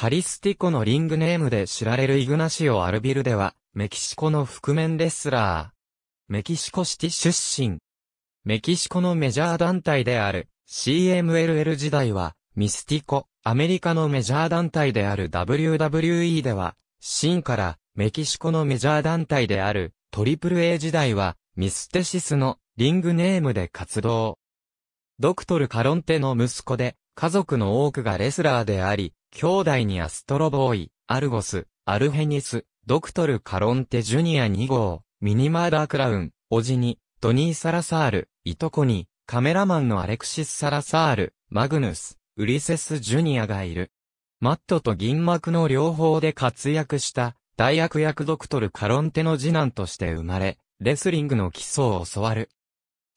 カリスティコのリングネームで知られるイグナシオ・アルビルでは、メキシコの覆面レスラー。メキシコシティ出身。メキシコのメジャー団体である CMLL 時代は、ミスティコ、アメリカのメジャー団体である WWE では、シンからメキシコのメジャー団体であるトリプル a 時代は、ミステシスのリングネームで活動。ドクトル・カロンテの息子で、家族の多くがレスラーであり、兄弟にアストロボーイ、アルゴス、アルヘニス、ドクトル・カロンテ・ジュニア2号、ミニマーダー・クラウン、おじに、トニー・サラサール、いとこに、カメラマンのアレクシス・サラサール、マグヌス、ウリセス・ジュニアがいる。マットと銀幕の両方で活躍した、大悪役ドクトル・カロンテの次男として生まれ、レスリングの基礎を教わる。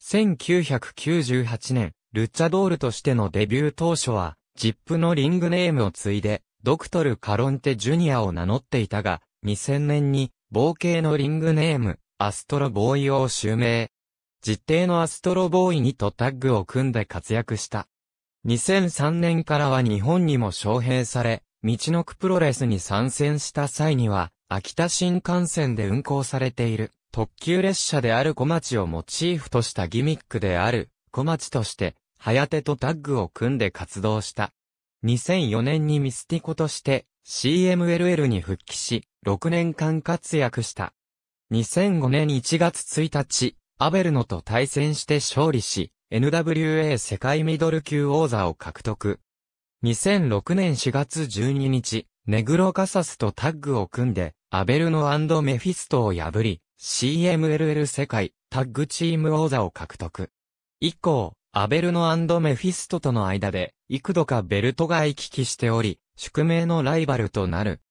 1998年、ルチャドールとしてのデビュー当初は、ジップのリングネームを継いで、ドクトル・カロンテ・ジュニアを名乗っていたが、2000年に、冒険のリングネーム、アストロボーイを襲名。実定のアストロボーイにとタッグを組んで活躍した。2003年からは日本にも招聘され、道のくプロレスに参戦した際には、秋田新幹線で運行されている特急列車である小町をモチーフとしたギミックである小町として早手とタッグを組んで活動した。2004年にミスティコとして CMLL に復帰し、6年間活躍した。2005年1月1日、アベルノと対戦して勝利し、NWA 世界ミドル級王座を獲得。2006年4月12日、ネグロカサスとタッグを組んで、アベルノメフィストを破り、CMLL 世界タッグチーム王座を獲得。以降、アベルノメフィストとの間で、幾度かベルトが行き来しており、宿命のライバルとなる。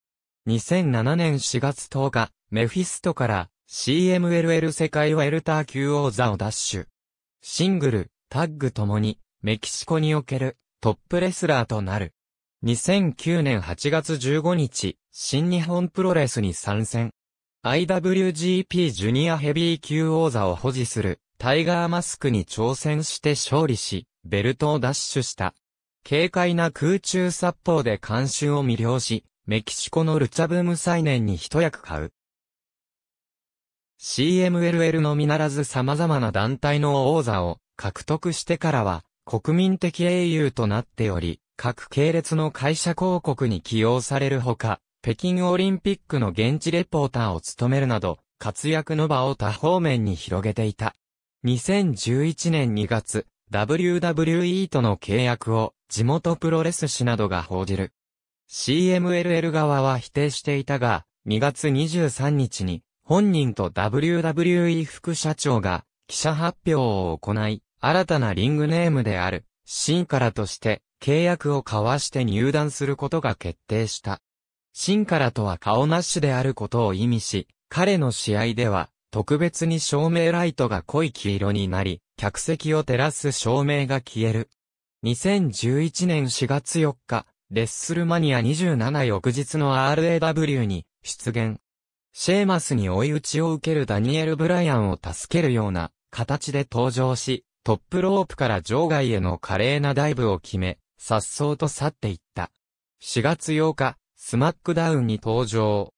2007年4月10日、メフィストから CMLL 世界ウェルター級王座を奪取。シングル、タッグともに、メキシコにおけるトップレスラーとなる。2009年8月15日、新日本プロレスに参戦。IWGP ジュニアヘビー級王座を保持するタイガーマスクに挑戦して勝利し、ベルトを奪取した。軽快な空中殺法で観衆を魅了し、メキシコのルチャブーム再燃に一役買う。CMLL のみならず様々な団体の王座を獲得してからは、国民的英雄となっており、各系列の会社広告に起用されるほか、北京オリンピックの現地レポーターを務めるなど、活躍の場を多方面に広げていた。2011年2月、WWE との契約を地元プロレス誌などが報じる。CMLL 側は否定していたが、2月23日に本人と WWE 副社長が記者発表を行い、新たなリングネームであるシンカラとして契約を交わして入団することが決定した。シンカラとは顔なしであることを意味し、彼の試合では特別に照明ライトが濃い黄色になり、客席を照らす照明が消える。2011年4月4日、レッスルマニア27翌日の RAW に出現。シェーマスに追い打ちを受けるダニエル・ブライアンを助けるような形で登場し、トップロープから場外への華麗なダイブを決め、颯爽と去っていった。4月8日、スマックダウンに登場。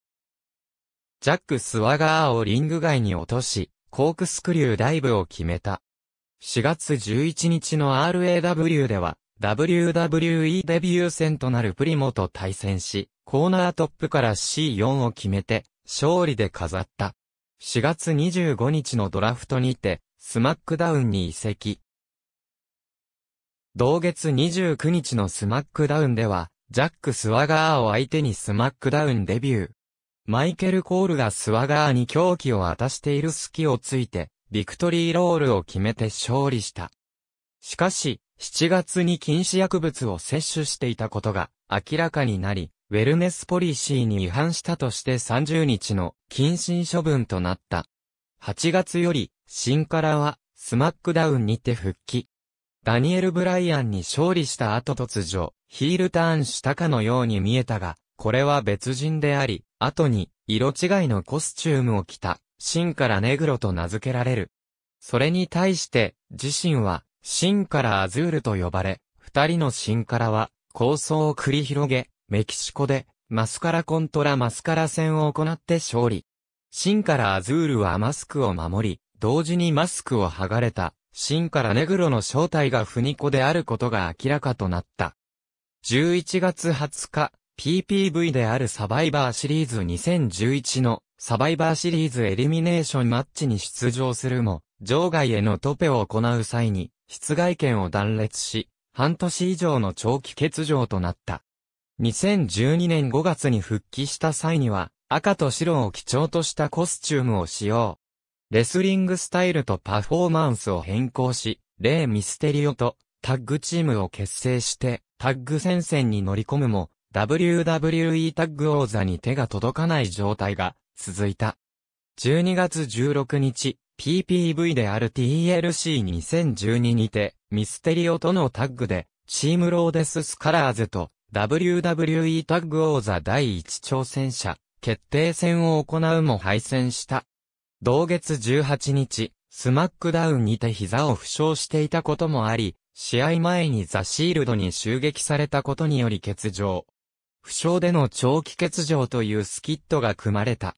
ジャック・スワガーをリング外に落とし、コークスクリューダイブを決めた。4月11日の RAW では、WWE デビュー戦となるプリモと対戦し、コーナートップから C4 を決めて、勝利で飾った。4月25日のドラフトにて、スマックダウンに移籍。同月29日のスマックダウンでは、ジャック・スワガーを相手にスマックダウンデビュー。マイケル・コールがスワガーに狂気を渡している隙をついて、ビクトリーロールを決めて勝利した。しかし、7月に禁止薬物を摂取していたことが明らかになり、ウェルネスポリシーに違反したとして30日の禁止処分となった。8月より、新からは、スマックダウンにて復帰。ダニエル・ブライアンに勝利した後突如、ヒールターンしたかのように見えたが、これは別人であり、後に、色違いのコスチュームを着た、真からネグロと名付けられる。それに対して、自身は、真からアズールと呼ばれ、二人の真からは、構想を繰り広げ、メキシコで、マスカラコントラマスカラ戦を行って勝利。真からアズールはマスクを守り、同時にマスクを剥がれた、真からネグロの正体がフニコであることが明らかとなった。11月20日、PPV であるサバイバーシリーズ2011のサバイバーシリーズエリミネーションマッチに出場するも、場外へのトペを行う際に、室外圏を断裂し、半年以上の長期欠場となった。2012年5月に復帰した際には、赤と白を基調としたコスチュームを使用。レスリングスタイルとパフォーマンスを変更し、レイ・ミステリオとタッグチームを結成して、タッグ戦線に乗り込むも、WWE タッグ王座に手が届かない状態が続いた。12月16日、PPV である TLC2012 にて、ミステリオとのタッグで、チームローデススカラーズと WWE タッグ王座第1挑戦者決定戦を行うも敗戦した。同月18日、スマックダウンにて膝を負傷していたこともあり、試合前にザ・シールドに襲撃されたことにより欠場。負傷での長期欠場というスキットが組まれた。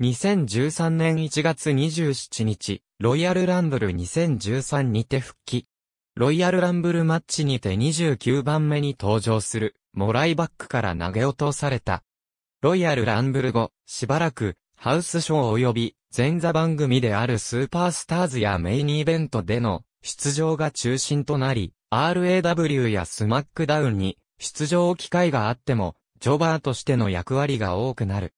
2013年1月27日、ロイヤルランブル2013にて復帰。ロイヤルランブルマッチにて29番目に登場する、モライバックから投げ落とされた。ロイヤルランブル後、しばらく、ハウスショー及び、前座番組であるスーパースターズやメインイベントでの、出場が中心となり、RAW やスマックダウンに、出場機会があっても、ジョバーとしての役割が多くなる。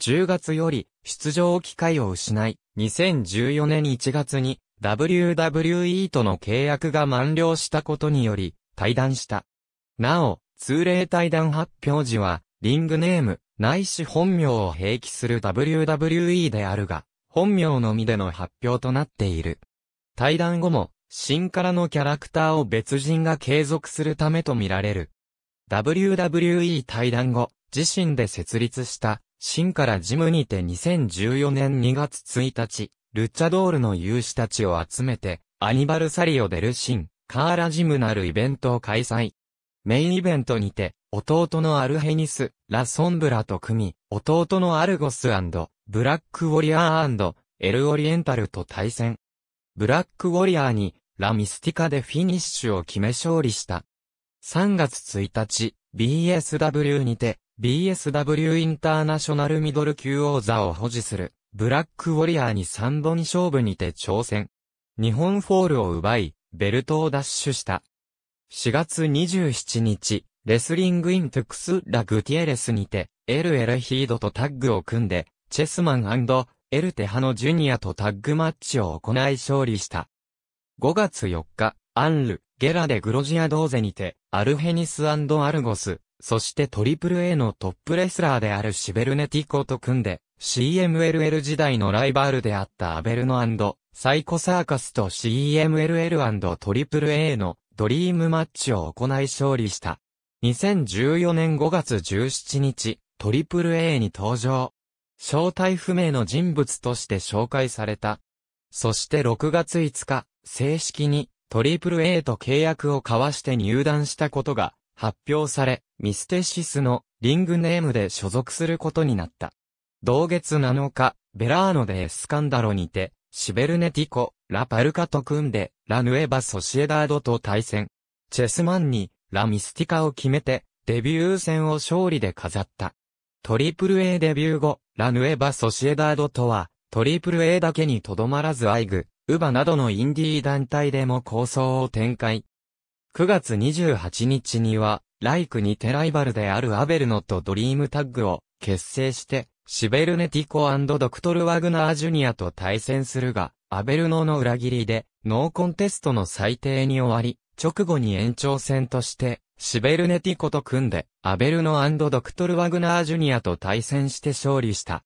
10月より出場機会を失い、2014年1月に WWE との契約が満了したことにより、退団した。なお、通例退団発表時は、リングネーム、ないし本名を併記する WWE であるが、本名のみでの発表となっている。退団後も、新からのキャラクターを別人が継続するためとみられる。WWE 対談後、自身で設立した、新からジムにて2014年2月1日、ルッチャドールの勇士たちを集めて、アニバルサリオデルシン、カーラジムなるイベントを開催。メインイベントにて、弟のアルヘニス、ラ・ソンブラと組み、弟のアルゴスブラック・ウォリアーエル・オリエンタルと対戦。ブラック・ウォリアーに、ラ・ミスティカでフィニッシュを決め勝利した。3月1日、BSW にて、BSW インターナショナルミドル級王座を保持する、ブラックウォリアーに3本勝負にて挑戦。日本フォールを奪い、ベルトを奪取した。4月27日、レスリングイントゥクス・ラ・グティエレスにて、エル・エヒードとタッグを組んで、チェスマンエル・テハのジュニアとタッグマッチを行い勝利した。5月4日、アンル、ゲラでグロジアドーゼにて、アルヘニスアルゴス、そしてトリプル A のトップレスラーであるシベルネティコと組んで、CMLL 時代のライバルであったアベルノサイコサーカスと CMLL& トリプル A のドリームマッチを行い勝利した。2014年5月17日、トリプル A に登場。正体不明の人物として紹介された。そして6月5日、正式にトリプル a と契約を交わして入団したことが発表され、ミステシスのリングネームで所属することになった。同月7日、ベラーノでエスカンダロにて、シベルネティコ、ラパルカと組んで、ラヌエバ・ソシエダードと対戦。チェスマンに、ラ・ミスティカを決めて、デビュー戦を勝利で飾った。トリプル A デビュー後、ラヌエバ・ソシエダードとは、トリプル A だけにとどまらずアイグ、ウバなどのインディー団体でも構想を展開。9月28日には、ライクにてライバルであるアベルノとドリームタッグを結成して、シベルネティコドクトル・ワグナー・ジュニアと対戦するが、アベルノの裏切りで、ノーコンテストの最低に終わり、直後に延長戦として、シベルネティコと組んで、アベルノドクトル・ワグナー・ジュニアと対戦して勝利した。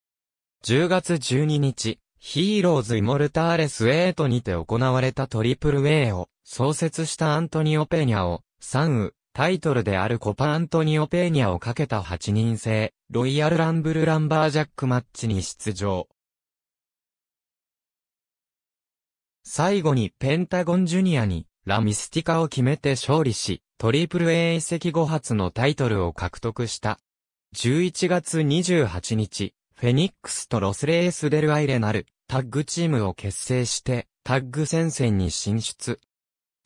10月12日、ヒーローズ・イモルターレス・ウェトにて行われたトリプルウェイを創設したアントニオ・ペーニャを、3ウ、タイトルであるコパ・アントニオ・ペーニャをかけた8人制、ロイヤル・ランブル・ランバージャックマッチに出場。最後にペンタゴン・ジュニアに、ラ・ミスティカを決めて勝利し、トリプル A 移籍後発のタイトルを獲得した。11月28日、フェニックスとロスレースデルアイレなるタッグチームを結成して、タッグ戦線に進出。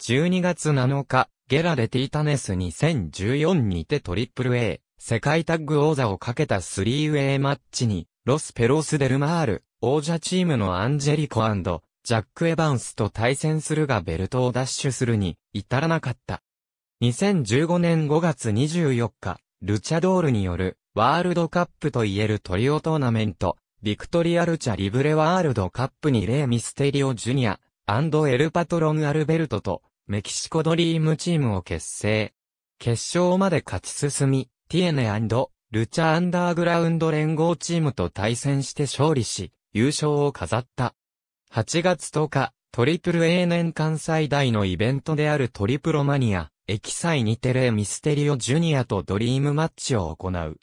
12月7日、ゲラでティータネス2014にてトリプル A、世界タッグ王座をかけたスリーウェイマッチに、ロスペロスデルマール、王者チームのアンジェリコジャック・エヴァンスと対戦するがベルトを奪取するに至らなかった。2015年5月24日、ルチャドールによるワールドカップといえるトリオトーナメント、ビクトリアルチャリブレワールドカップにレイ・ミステリオ・ジュニア、エルパトロン・アルベルトと、メキシコドリームチームを結成。決勝まで勝ち進み、ティエネルチャ・アンダーグラウンド連合チームと対戦して勝利し、優勝を飾った。8月10日、トリプル A 年間最大のイベントであるトリプロマニア、エキサイにテレミステリオジュニアとドリームマッチを行う。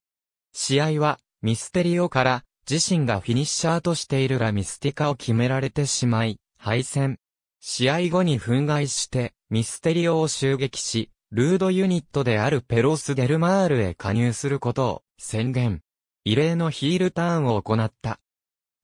試合は、ミステリオから、自身がフィニッシャーとしているラ・ミスティカを決められてしまい、敗戦。試合後に憤慨して、ミステリオを襲撃し、ルードユニットであるペロス・デルマールへ加入することを宣言。異例のヒールターンを行った。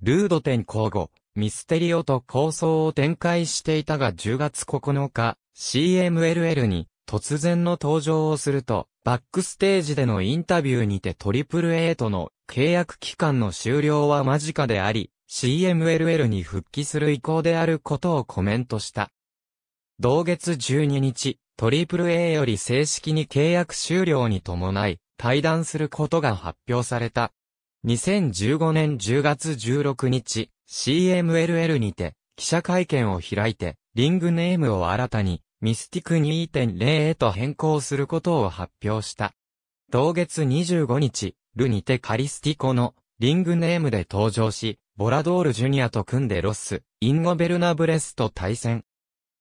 ルード転向後、ミステリオと構想を展開していたが10月9日、CMLL に突然の登場をすると、バックステージでのインタビューにて AAA との契約期間の終了は間近であり、CMLL に復帰する意向であることをコメントした。同月12日、AAA より正式に契約終了に伴い、対談することが発表された。2015年10月16日、CMLL にて、記者会見を開いて、リングネームを新たに、ミスティク2.0へと変更することを発表した。同月25日、ルニテカリスティコのリングネームで登場し、ボラドールジュニアと組んでロス、インゴベルナブレスと対戦。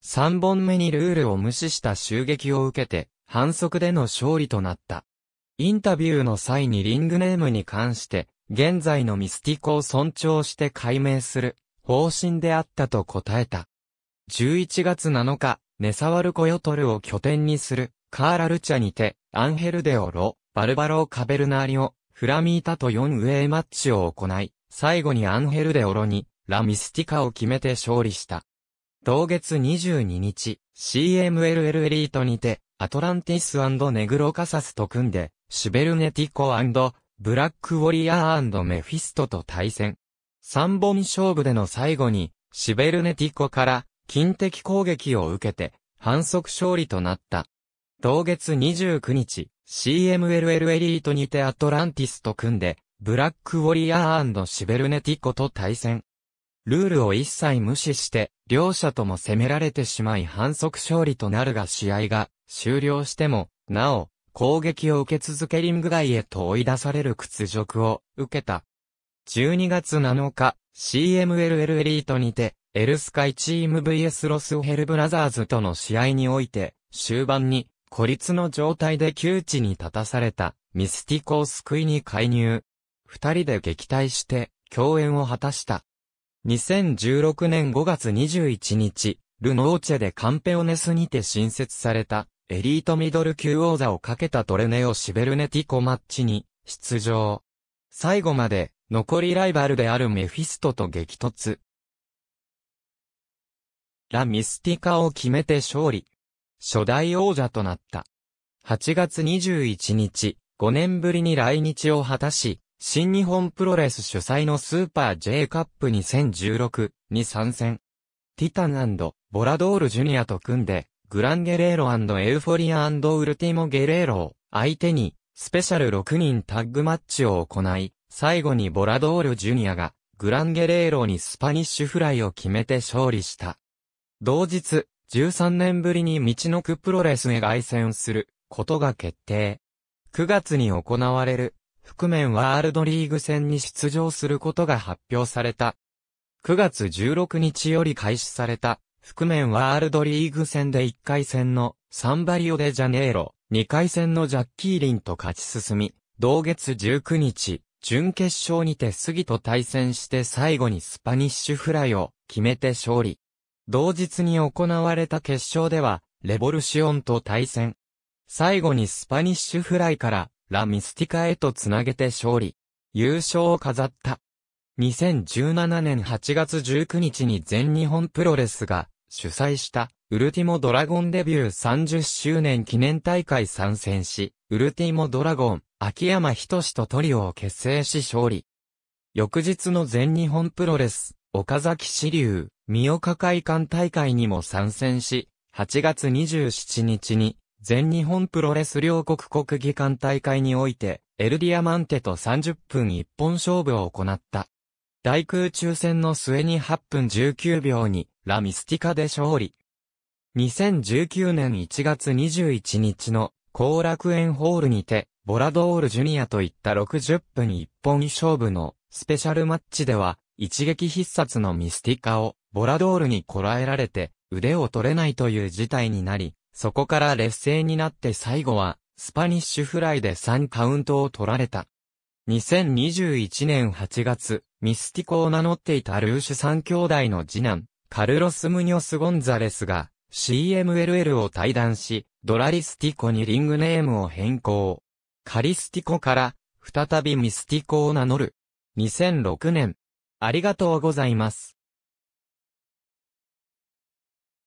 3本目にルールを無視した襲撃を受けて、反則での勝利となった。インタビューの際にリングネームに関して、現在のミスティコを尊重して解明する方針であったと答えた。11月7日、ネサワルコヨトルを拠点にする、カーラルチャにて、アンヘルデオロ、バルバロー・カベルナーリオ、フラミータと4ウェイマッチを行い、最後にアンヘルデオロに、ラ・ミスティカを決めて勝利した。同月22日、CMLL エリートにて、アトランティスネグロカサスと組んで、シベルネティコブラックウォリアーメフィストと対戦。3本勝負での最後に、シベルネティコから近敵攻撃を受けて、反則勝利となった。同月29日、CMLL エリートにてアトランティスと組んで、ブラックウォリアーシベルネティコと対戦。ルールを一切無視して、両者とも攻められてしまい反則勝利となるが試合が終了しても、なお、攻撃を受け続けリング外へと追い出される屈辱を受けた。12月7日、CMLL エリートにて、エルスカイチーム VS ロスヘルブラザーズとの試合において、終盤に孤立の状態で窮地に立たされたミスティコを救いに介入。二人で撃退して共演を果たした。2016年5月21日、ルノーチェでカンペオネスにて新設されたエリートミドル級王座をかけたトレネオシベルネティコマッチに出場。最後まで残りライバルであるメフィストと激突。ラ・ミスティカを決めて勝利。初代王者となった。8月21日、5年ぶりに来日を果たし、新日本プロレス主催のスーパー J カップ2016に参戦。ティタンボラドールジュニアと組んで、グランゲレーロエウフォリアウルティモゲレーロを相手に、スペシャル6人タッグマッチを行い、最後にボラドールジュニアが、グランゲレーロにスパニッシュフライを決めて勝利した。同日、13年ぶりに道のくプロレスへ凱旋することが決定。9月に行われる、覆面ワールドリーグ戦に出場することが発表された。9月16日より開始された、覆面ワールドリーグ戦で1回戦のサンバリオデジャネーロ、2回戦のジャッキーリンと勝ち進み、同月19日、準決勝にて杉と対戦して最後にスパニッシュフライを決めて勝利。同日に行われた決勝では、レボルシオンと対戦。最後にスパニッシュフライからラ・ミスティカへとつなげて勝利。優勝を飾った。2017年8月19日に全日本プロレスが主催したウルティモドラゴンデビュー30周年記念大会参戦し、ウルティモドラゴン、秋山仁とトリオを結成し勝利。翌日の全日本プロレス、岡崎支流、三岡会館大会にも参戦し、8月27日に、全日本プロレス両国国技館大会において、エルディアマンテと30分1本勝負を行った。大空中戦の末に8分19秒に、ラミスティカで勝利。2019年1月21日の、後楽園ホールにて、ボラドールジュニアといった60分1本勝負の、スペシャルマッチでは、一撃必殺のミスティカを、ボラドールにこらえられて、腕を取れないという事態になり、そこから劣勢になって最後は、スパニッシュフライで3カウントを取られた。2021年8月、ミスティコを名乗っていたルーシュ3兄弟の次男、カルロス・ムニョス・ゴンザレスが、CMLL を退団し、ドラリスティコにリングネームを変更。カリスティコから、再びミスティコを名乗る。2006年。ありがとうございます。